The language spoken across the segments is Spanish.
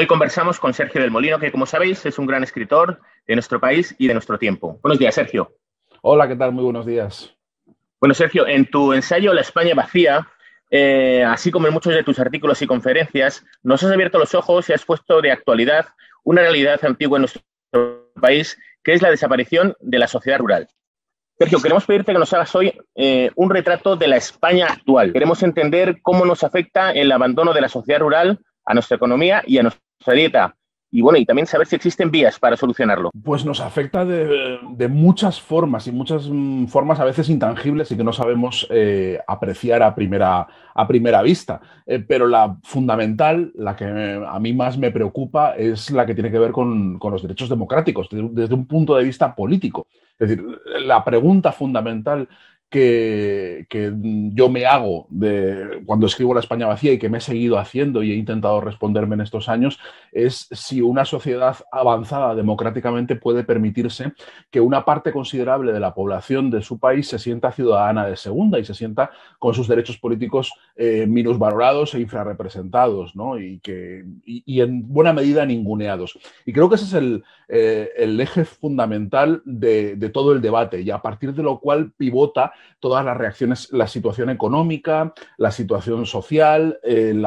Hoy conversamos con Sergio del Molino, que como sabéis es un gran escritor de nuestro país y de nuestro tiempo. Buenos días, Sergio. Hola, ¿qué tal? Muy buenos días. Bueno, Sergio, en tu ensayo La España vacía, eh, así como en muchos de tus artículos y conferencias, nos has abierto los ojos y has puesto de actualidad una realidad antigua en nuestro país, que es la desaparición de la sociedad rural. Sergio, queremos pedirte que nos hagas hoy eh, un retrato de la España actual. Queremos entender cómo nos afecta el abandono de la sociedad rural a nuestra economía y a nuestra dieta. Y bueno, y también saber si existen vías para solucionarlo. Pues nos afecta de, muchas formas y muchas mm, formas a veces intangibles y que no sabemos eh, apreciar a primera, a primera vista. Eh, pero la fundamental, la que a mí más me preocupa, es la que tiene que ver con, con los derechos democráticos, desde un punto de vista político. Es decir, la pregunta fundamental que, yo me hago de, cuando escribo La España vacía y que me he seguido haciendo y he intentado responderme en estos años es si una sociedad avanzada democráticamente puede permitirse que una parte considerable de la población de su país se sienta ciudadana de segunda y se sienta con sus derechos políticos eh, minusvalorados e infrarrepresentados ¿no? y, que, en buena medida ninguneados. Y creo que ese es el, eh, eje fundamental de todo el debate y a partir de lo cual pivota todas las reacciones, la situación económica, la situación social, e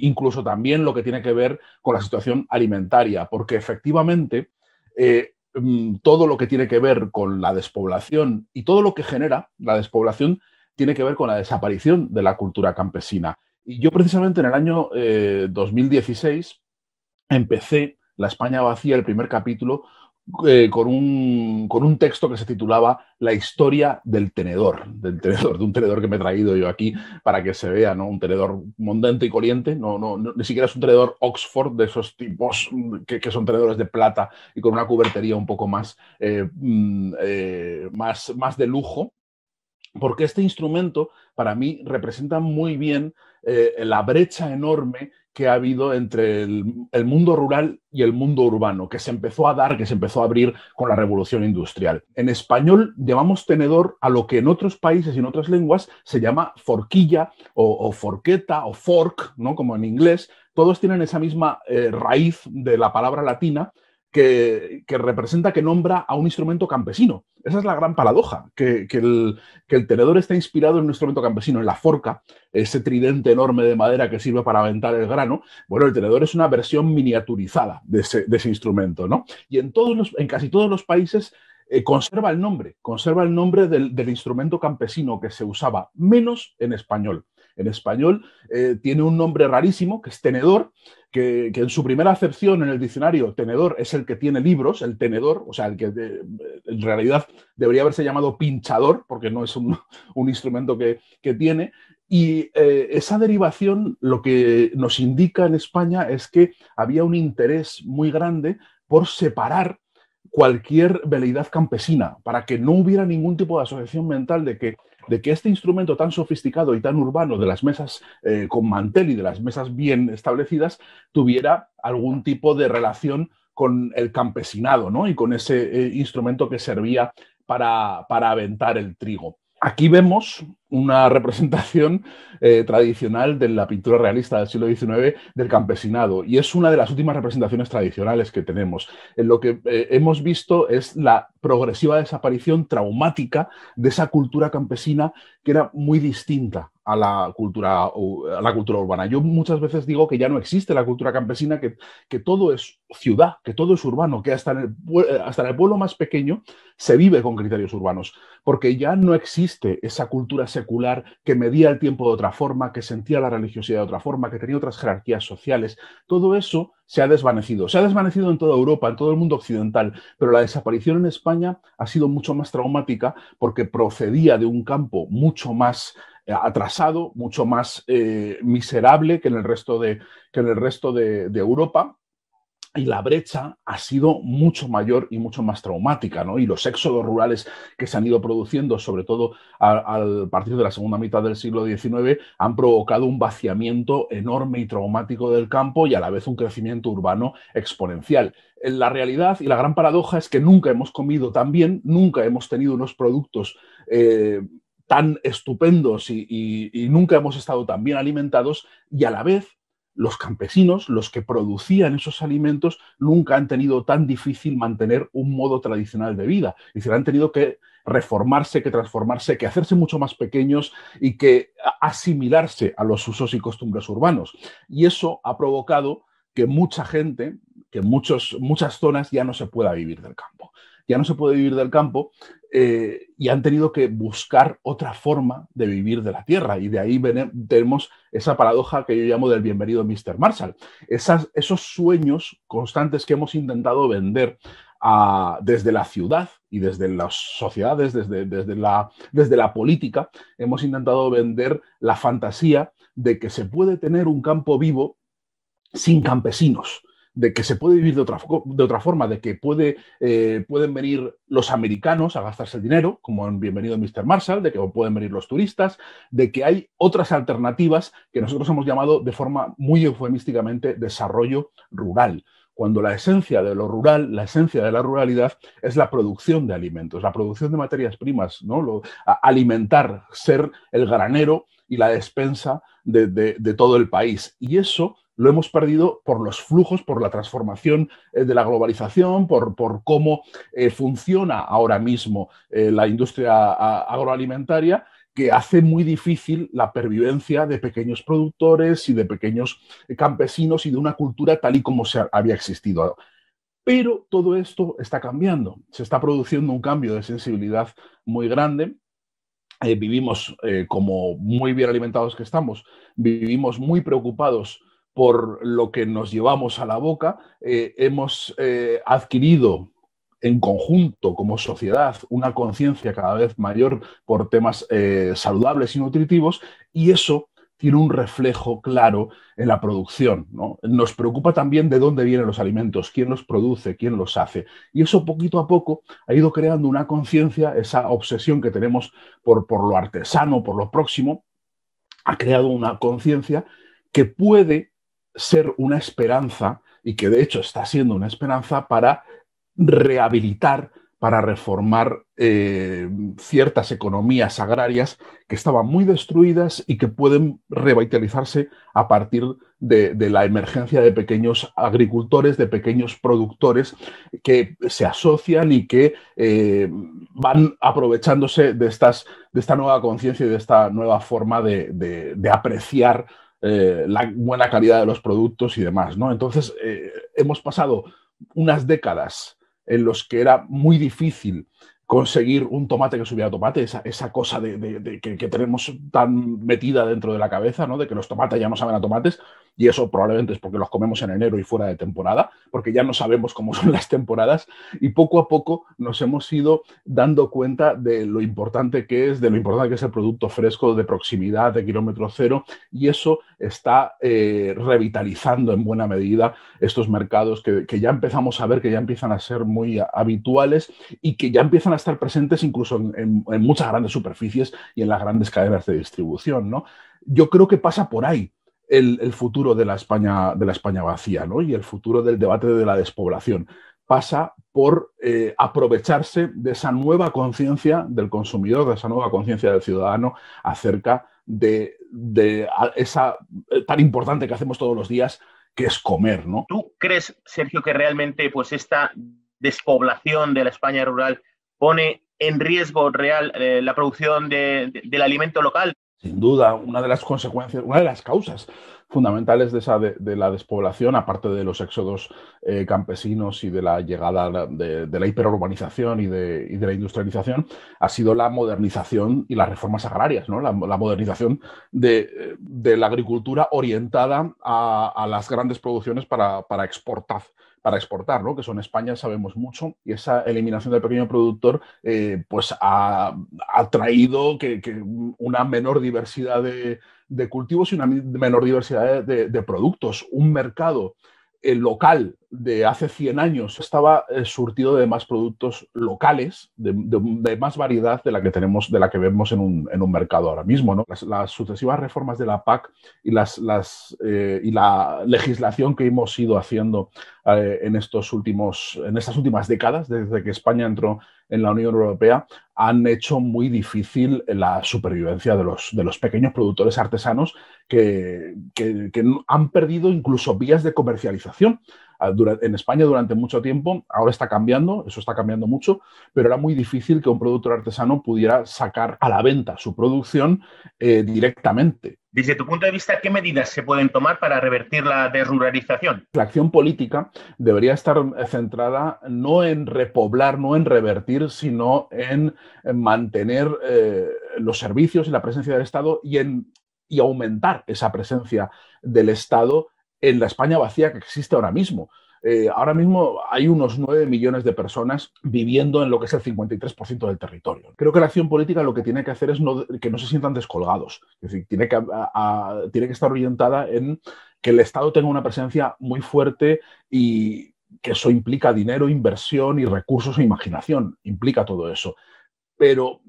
incluso también lo que tiene que ver con la situación alimentaria, porque efectivamente eh, mm, todo lo que tiene que ver con la despoblación y todo lo que genera la despoblación tiene que ver con la desaparición de la cultura campesina. Y yo precisamente en el año 2016 eh, empecé La España vacía, el primer capítulo, eh, con, un, con, un, texto que se titulaba La historia del tenedor, del tenedor, de un tenedor que me he traído yo aquí para que se vea, ¿no? Un tenedor mondente y corriente, no, no, ni siquiera es un tenedor Oxford de esos tipos mm, que, son tenedores de plata y con una cubertería un poco más, eh, mm, eh, más, más de lujo, porque este instrumento para mí representa muy bien eh, la brecha enorme que ha habido entre el, mundo rural y el mundo urbano, que se empezó a dar, que se empezó a abrir con la revolución industrial. En español llevamos tenedor a lo que en otros países y en otras lenguas se llama forquilla o, forqueta o fork, ¿no? como en inglés. Todos tienen esa misma eh, raíz de la palabra latina, que, representa, que nombra a un instrumento campesino. Esa es la gran paradoja, que, el, tenedor está inspirado en un instrumento campesino, en la forca, ese tridente enorme de madera que sirve para aventar el grano. Bueno, el tenedor es una versión miniaturizada de ese, instrumento, ¿no? Y en, todos en casi todos los países eh, conserva el nombre, conserva el nombre del, instrumento campesino que se usaba, menos en español en español, eh, tiene un nombre rarísimo que es tenedor, que, en su primera acepción en el diccionario, tenedor es el que tiene libros, el tenedor, o sea, el que en realidad debería haberse llamado pinchador, porque no es un, instrumento que, tiene. Y eh, esa derivación lo que nos indica en España es que había un interés muy grande por separar cualquier veleidad campesina, para que no hubiera ningún tipo de asociación mental de que de que este instrumento tan sofisticado y tan urbano de las mesas eh, con mantel y de las mesas bien establecidas tuviera algún tipo de relación con el campesinado ¿no? y con ese eh, instrumento que servía para, para aventar el trigo. Aquí vemos una representación eh, tradicional de la pintura realista del siglo XIX del campesinado y es una de las últimas representaciones tradicionales que tenemos. En eh, lo que eh, hemos visto es la progresiva desaparición traumática de esa cultura campesina que era muy distinta a la cultura, a la cultura urbana. Yo muchas veces digo que ya no existe la cultura campesina, que, que todo es ciudad, que todo es urbano, que hasta hasta en el pueblo más pequeño se vive con criterios urbanos, porque ya no existe esa cultura secular que medía el tiempo de otra forma, que sentía la religiosidad de otra forma, que tenía otras jerarquías sociales. Todo eso se ha desvanecido. Se ha desvanecido en toda Europa, en todo el mundo occidental, pero la desaparición en España ha sido mucho más traumática porque procedía de un campo mucho más eh, atrasado, mucho más eh, miserable que en el resto de, que el resto de, Europa y la brecha ha sido mucho mayor y mucho más traumática, Y los éxodos rurales que se han ido produciendo, sobre todo a partir de la segunda mitad del siglo XIX, han provocado un vaciamiento enorme y traumático del campo y a la vez un crecimiento urbano exponencial. Eh, la realidad y la gran paradoja es que nunca hemos comido tan bien, nunca hemos tenido unos productos tan estupendos y, nunca hemos estado tan bien alimentados y a la vez los campesinos, los que producían esos alimentos, nunca han tenido tan difícil mantener un modo tradicional de vida. Es decir, han tenido que reformarse, que transformarse, que hacerse mucho más pequeños y que asimilarse a los usos y costumbres urbanos. Y eso ha provocado que mucha gente, que muchos, muchas zonas ya no se pueda vivir del campo ya no se puede vivir del campo eh, y han tenido que buscar otra forma de vivir de la tierra. Y de ahí tenemos esa paradoja que yo llamo del bienvenido Mr. Marshall. esos sueños constantes que hemos intentado vender ah, desde la ciudad y desde las sociedades, desde, desde, la, desde la política, hemos intentado vender la fantasía de que se puede tener un campo vivo sin campesinos, de que se puede vivir de otra, de otra forma, de que puede, eh, pueden venir los americanos a gastarse el dinero, como han Bienvenido Mr. Marshall, de que pueden venir los turistas, de que hay otras alternativas que nosotros hemos llamado de forma muy eufemísticamente desarrollo rural cuando la esencia de lo rural, la esencia de la ruralidad es la producción de alimentos, la producción de materias primas, ¿no? Lo, alimentar, ser el granero y la despensa de, de, todo el país. Y eso lo hemos perdido por los flujos, por la transformación eh, de la globalización, por, cómo eh, funciona ahora mismo eh, la industria agroalimentaria, que hace muy difícil la pervivencia de pequeños productores y de pequeños campesinos y de una cultura tal y como se había existido. Pero todo esto está cambiando, se está produciendo un cambio de sensibilidad muy grande vivimos como muy bien alimentados que estamos, vivimos muy preocupados por lo que nos llevamos a la boca, eh, hemos eh, adquirido en conjunto como sociedad una conciencia cada vez mayor por temas eh, saludables y nutritivos y eso tiene un reflejo claro en la producción. Nos preocupa también de dónde vienen los alimentos, quién los produce, quién los hace. Y eso poquito a poco ha ido creando una conciencia, esa obsesión que tenemos por, por lo artesano, por lo próximo, ha creado una conciencia que puede ser una esperanza, y que de hecho está siendo una esperanza para rehabilitar, para reformar eh, ciertas economías agrarias que estaban muy destruidas y que pueden revitalizarse a partir de, la emergencia de pequeños agricultores, de pequeños productores que se asocian y que eh, van aprovechándose de, estas, de esta nueva conciencia y de esta nueva forma de apreciar eh, la buena calidad de los productos y demás, ¿no? Entonces, eh, hemos pasado unas décadas en los que era muy difícil conseguir un tomate que subiera a tomate, esa, cosa de, que, que, tenemos tan metida dentro de la cabeza, ¿no? De que los tomates ya no saben a tomates y eso probablemente es porque los comemos en enero y fuera de temporada, porque ya no sabemos cómo son las temporadas, y poco a poco nos hemos ido dando cuenta de lo importante que es, de lo importante que es el producto fresco de proximidad, de kilómetro cero, y eso está eh, revitalizando en buena medida estos mercados que, ya empezamos a ver, que ya empiezan a ser muy habituales y que ya empiezan a estar presentes incluso en, muchas grandes superficies y en las grandes cadenas de distribución, ¿no? Yo creo que pasa por ahí el, futuro de la, España, de la España vacía y el futuro del debate de la despoblación. Pasa por eh, aprovecharse de esa nueva conciencia del consumidor, de esa nueva conciencia del ciudadano acerca de, esa eh, tan importante que hacemos todos los días, que es comer. ¿no? ¿Tú crees, Sergio, que realmente pues, esta despoblación de la España rural pone en riesgo real eh, la producción del alimento local? Sin duda, una de las consecuencias, una de las causas fundamentales de, esa de, la despoblación, aparte de los éxodos eh, campesinos y de la llegada de, la hiperurbanización y, de, la industrialización, ha sido la modernización y las reformas agrarias, ¿no? la, modernización de, la agricultura orientada a, las grandes producciones para, para exportar, para exportar, ¿no? que son España, sabemos mucho, y esa eliminación del pequeño productor eh, pues ha, traído que, una menor diversidad de, cultivos y una menor diversidad de, productos. Un mercado eh, local de hace 100 años. Estaba eh, surtido de más productos locales, de, más variedad de la que tenemos, de la que vemos en un, mercado ahora mismo. Las, sucesivas reformas de la PAC y, las, las, eh, y la legislación que hemos ido haciendo eh, en, estos últimos, en estas últimas décadas, desde que España entró en la Unión Europea, han hecho muy difícil la supervivencia de los, pequeños productores artesanos que han perdido incluso vías de comercialización en España durante mucho tiempo, ahora está cambiando, eso está cambiando mucho, pero era muy difícil que un productor artesano pudiera sacar a la venta su producción eh, directamente. Desde tu punto de vista, ¿qué medidas se pueden tomar para revertir la desruralización? La acción política debería estar centrada no en repoblar, no en revertir, sino en mantener eh, los servicios y la presencia del Estado y en y aumentar esa presencia del Estado en la España vacía que existe ahora mismo. Eh, ahora mismo hay unos 9 millones de personas viviendo en lo que es el 53% del territorio. Creo que la acción política lo que tiene que hacer es que no se sientan descolgados. Es decir, tiene que, tiene que estar orientada en que el Estado tenga una presencia muy fuerte y que eso implica dinero, inversión y recursos e imaginación. Implica todo eso. Pero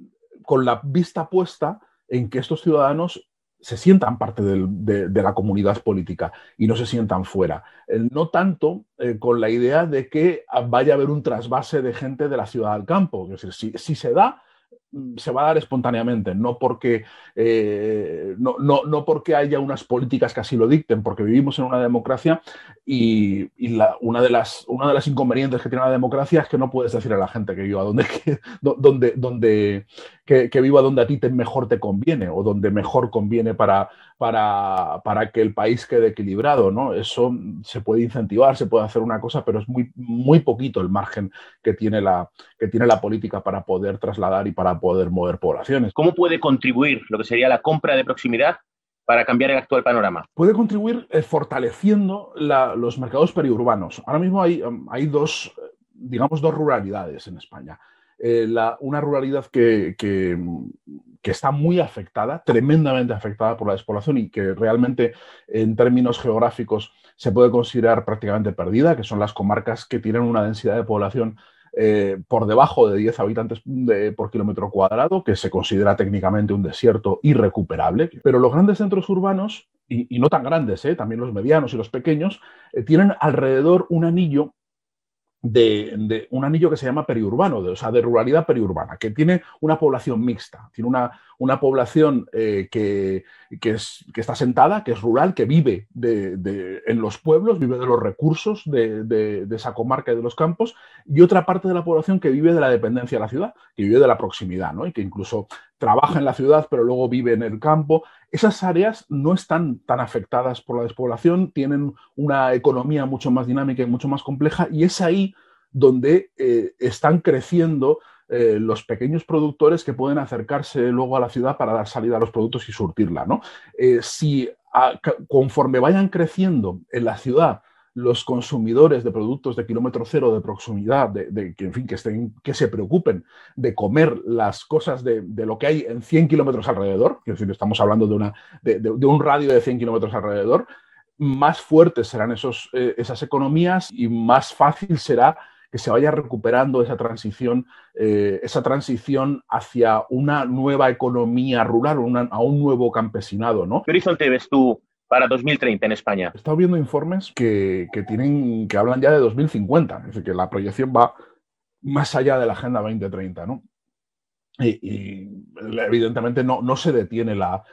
con la vista puesta en que estos ciudadanos se sientan parte de, la comunidad política y no se sientan fuera. Eh, no tanto eh, con la idea de que vaya a haber un trasvase de gente de la ciudad al campo. Es decir, si se da, Mm, se va a dar espontáneamente, no porque, eh, no, no, no, porque haya unas políticas que así lo dicten, porque vivimos en una democracia y, la, una, de las, una de las inconvenientes que tiene la democracia es que no puedes decir a la gente que viva donde, donde, donde, que, que viva donde a ti te mejor te conviene o donde mejor conviene para, para, para, que el país quede equilibrado. ¿no? Eso se puede incentivar, se puede hacer una cosa, pero es muy, muy poquito el margen que tiene, la, que tiene la política para poder trasladar y para poder mover poblaciones. ¿Cómo puede contribuir lo que sería la compra de proximidad para cambiar el actual panorama? Puede contribuir eh, fortaleciendo los mercados periurbanos. Ahora mismo um, hay, dos, digamos, dos ruralidades en España. Eh, una ruralidad que, que, está muy afectada, tremendamente afectada por la despoblación y que realmente en términos geográficos se puede considerar prácticamente perdida, que son las comarcas que tienen una densidad de población eh, por debajo de 10 habitantes por kilómetro cuadrado, que se considera técnicamente un desierto irrecuperable. Pero los grandes centros urbanos, y, no tan grandes, eh, también los medianos y los pequeños, eh, tienen alrededor un anillo de, un anillo que se llama periurbano, o sea, de ruralidad periurbana, que tiene una población mixta, tiene una, una población eh, que, está sentada, que es rural, que vive en los pueblos, vive de los recursos de, esa comarca y de los campos, y otra parte de la población que vive de la dependencia de la ciudad, que vive de la proximidad, ¿no? y que incluso trabaja en la ciudad pero luego vive en el campo. Esas áreas no están tan afectadas por la despoblación, tienen una economía mucho más dinámica y mucho más compleja, y es ahí donde eh, están creciendo eh, los pequeños productores que pueden acercarse luego a la ciudad para dar salida a los productos y surtirla. Eh, si conforme vayan creciendo en la ciudad, los consumidores de productos de kilómetro cero de proximidad, de, que, en fin, que, estén, que se preocupen de comer las cosas de, lo que hay en 100 kilómetros alrededor, es decir, estamos hablando de, de, un radio de 100 kilómetros alrededor, más fuertes serán esos, eh, esas economías y más fácil será que se vaya recuperando esa transición, eh, esa transición hacia una nueva economía rural, a un nuevo campesinado, ¿no? ¿Qué horizonte ves tú para 2030 en España? He estado viendo informes que, tienen, que hablan ya de 2050, es decir, que la proyección va más allá de la Agenda 2030, ¿no? y, evidentemente no, no, se detiene la,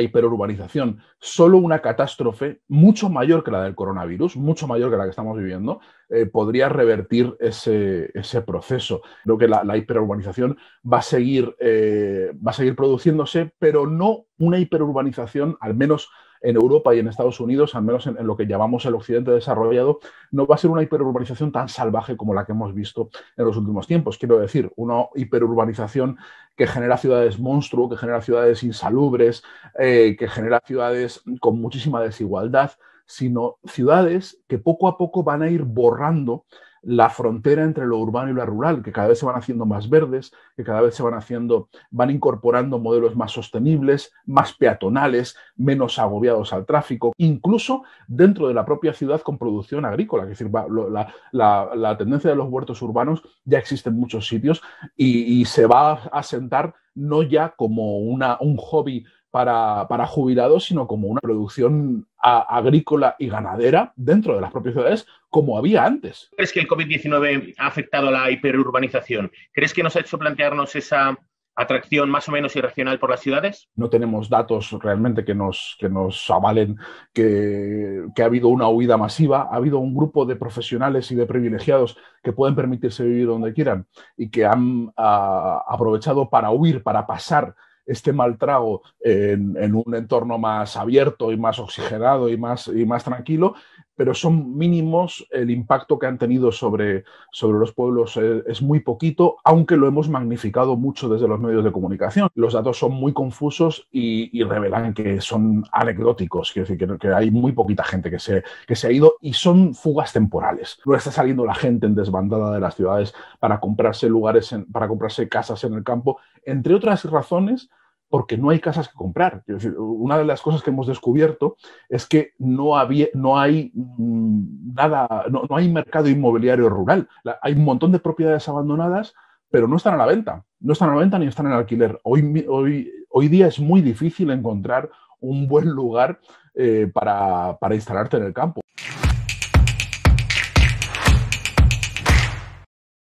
hiperurbanización. Solo una catástrofe mucho mayor que la del coronavirus, mucho mayor que la que estamos viviendo, eh, podría revertir ese, proceso. Creo que la, hiperurbanización va a, seguir, eh, va a seguir produciéndose, pero no una hiperurbanización, al menos en Europa y en Estados Unidos, al menos en, lo que llamamos el occidente desarrollado, no va a ser una hiperurbanización tan salvaje como la que hemos visto en los últimos tiempos. Quiero decir, una hiperurbanización que genera ciudades monstruo, que genera ciudades insalubres, eh, que genera ciudades con muchísima desigualdad, sino ciudades que poco a poco van a ir borrando la frontera entre lo urbano y lo rural, que cada vez se van haciendo más verdes, que cada vez se van haciendo, van incorporando modelos más sostenibles, más peatonales, menos agobiados al tráfico, incluso dentro de la propia ciudad con producción agrícola. Es decir, la, tendencia de los huertos urbanos ya existe en muchos sitios y, se va a asentar no ya como una, un hobby para, jubilados, sino como una producción agrícola y ganadera dentro de las propias ciudades, como había antes. ¿Crees que el COVID-19 ha afectado la hiperurbanización? ¿Crees que nos ha hecho plantearnos esa atracción más o menos irracional por las ciudades? No tenemos datos realmente que nos, que nos avalen que, ha habido una huida masiva, ha habido un grupo de profesionales y de privilegiados que pueden permitirse vivir donde quieran y que han ah, aprovechado para huir, para pasar este maltrago en, un entorno más abierto y más oxigenado y más, y más tranquilo, pero son mínimos, el impacto que han tenido sobre, sobre los pueblos eh, es, muy poquito, aunque lo hemos magnificado mucho desde los medios de comunicación. Los datos son muy confusos y, revelan que son anecdóticos, quiero decir, que, hay muy poquita gente que se, que se ha ido y son fugas temporales. No está saliendo la gente en desbandada de las ciudades para comprarse lugares, para comprarse casas en el campo, entre otras razones porque no hay casas que comprar. Una de las cosas que hemos descubierto es que no, había, no hay mm, nada, no, hay mercado inmobiliario rural. Hay un montón de propiedades abandonadas, pero no están a la venta. No están a la venta ni están en alquiler. Hoy, hoy, hoy día es muy difícil encontrar un buen lugar eh, para instalarte en el campo.